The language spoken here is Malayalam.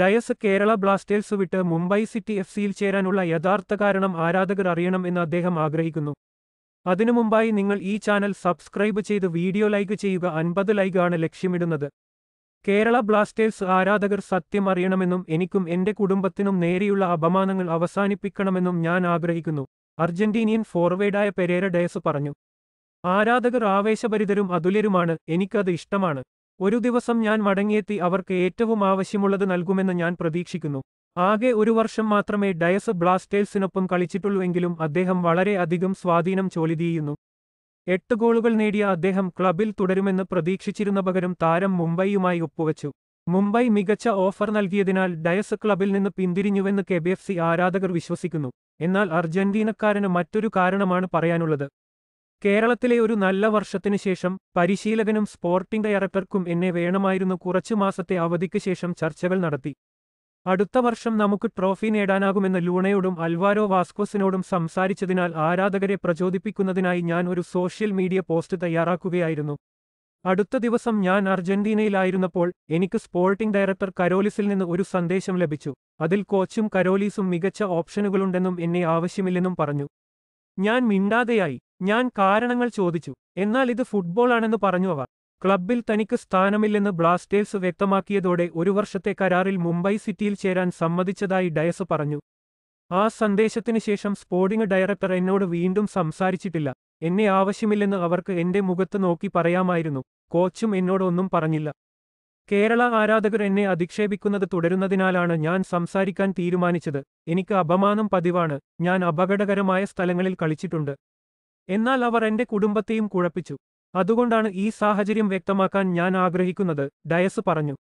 ഡയസ് കേരള ബ്ലാസ്റ്റേഴ്സ് വിട്ട് മുംബൈ സിറ്റി എഫ് സിയിൽ ചേരാനുള്ള യഥാർത്ഥ കാരണം ആരാധകർ അറിയണം എന്ന് അദ്ദേഹം ആഗ്രഹിക്കുന്നു അതിനു മുമ്പായി നിങ്ങൾ ഈ ചാനൽ സബ്സ്ക്രൈബ് ചെയ്ത് വീഡിയോ ലൈക്ക് ചെയ്യുക അൻപത് ലൈക്കാണ് ലക്ഷ്യമിടുന്നത് കേരള ബ്ലാസ്റ്റേഴ്സ് ആരാധകർ സത്യം അറിയണമെന്നും എനിക്കും എന്റെ കുടുംബത്തിനും നേരെയുള്ള അപമാനങ്ങൾ അവസാനിപ്പിക്കണമെന്നും ഞാൻ ആഗ്രഹിക്കുന്നു അർജന്റീനിയൻ ഫോർവേഡായ പെരേര ഡയസ് പറഞ്ഞു ആരാധകർ ആവേശഭരിതരും അതുല്യരുമാണ് എനിക്കത് ഇഷ്ടമാണ് ഒരു ദിവസം ഞാൻ മടങ്ങിയെത്തി അവർക്ക് ഏറ്റവും ആവശ്യമുള്ളത് നൽകുമെന്ന് ഞാൻ പ്രതീക്ഷിക്കുന്നു ആകെ ഒരു വർഷം മാത്രമേ ഡയസ് ബ്ലാസ്റ്റേഴ്സിനൊപ്പം കളിച്ചിട്ടുള്ളൂവെങ്കിലും അദ്ദേഹം വളരെ അധികം സ്വാധീനം ചോലിതിയുന്നു എട്ട് ഗോളുകൾ നേടിയ അദ്ദേഹം ക്ലബിൽ തുടരുമെന്ന് പ്രതീക്ഷിച്ചിരുന്ന പകരം താരം മുംബൈയുമായി ഒപ്പുവച്ചു മുംബൈ മികച്ച ഓഫർ നൽകിയതിനാൽ ഡയസ് ക്ലബിൽ നിന്ന് പിന്തിരിഞ്ഞുവെന്ന് കെബിഎഫ്സി ആരാധകർ വിശ്വസിക്കുന്നു എന്നാൽ അർജന്റീനക്കാരന് മറ്റൊരു കാരണമാണ് പറയാനുള്ളത് കേരളത്തിലെ ഒരു നല്ല വർഷത്തിനു ശേഷം പരിശീലകനും സ്പോർട്ടിംഗ് ഡയറക്ടർക്കും എന്നെ വേണമായിരുന്നു കുറച്ചു മാസത്തെ അവധിക്ക് ശേഷം ചർച്ചകൾ നടത്തി അടുത്ത വർഷം നമുക്ക് ട്രോഫി നേടാനാകുമെന്ന് ലൂണയോടും അൽവാരോ വാസ്കോസിനോടും സംസാരിച്ചതിനാൽ ആരാധകരെ പ്രചോദിപ്പിക്കുന്നതിനായി ഞാൻ ഒരു സോഷ്യൽ മീഡിയ പോസ്റ്റ് തയ്യാറാക്കുകയായിരുന്നു അടുത്ത ദിവസം ഞാൻ അർജന്റീനയിലായിരുന്നപ്പോൾ എനിക്ക് സ്പോർട്ടിംഗ് ഡയറക്ടർ കരോലിസിൽ നിന്ന് ഒരു സന്ദേശം ലഭിച്ചു അതിൽ കോച്ചും കരോലീസും മികച്ച ഓപ്ഷനുകളുണ്ടെന്നും എന്നെ ആവശ്യമില്ലെന്നും പറഞ്ഞു ഞാൻ മിണ്ടാതെയായി ഞാൻ കാരണങ്ങൾ ചോദിച്ചു എന്നാൽ ഇത് ഫുട്ബോളാണെന്ന് പറഞ്ഞു അവ ക്ലബിൽ തനിക്ക് സ്ഥാനമില്ലെന്ന് ബ്ലാസ്റ്റേഴ്സ് വ്യക്തമാക്കിയതോടെ ഒരു വർഷത്തെ കരാറിൽ മുംബൈ സിറ്റിയിൽ ചേരാൻ സമ്മതിച്ചതായി ഡയസ് പറഞ്ഞു ആ സന്ദേശത്തിന് ശേഷം സ്പോർട്ടിംഗ് ഡയറക്ടർ എന്നോട് വീണ്ടും സംസാരിച്ചിട്ടില്ല എന്നെ ആവശ്യമില്ലെന്ന് അവർക്ക് എന്റെ മുഖത്ത് നോക്കി പറയാമായിരുന്നു കോച്ചും എന്നോടൊന്നും പറഞ്ഞില്ല കേരള ആരാധകർ എന്നെ അധിക്ഷേപിക്കുന്നത് തുടരുന്നതിനാലാണ് ഞാൻ സംസാരിക്കാൻ തീരുമാനിച്ചത് എനിക്ക് അപമാനം പതിവാണ് ഞാൻ അപകടകരമായ സ്ഥലങ്ങളിൽ കളിച്ചിട്ടുണ്ട് എന്നാൽ അവർ എന്റെ കുടുംബത്തെയും കുഴപ്പിച്ചു അതുകൊണ്ടാണ് ഈ സാഹചര്യം വ്യക്തമാക്കാൻ ഞാൻ ആഗ്രഹിക്കുന്നത് ഡയസ് പറഞ്ഞു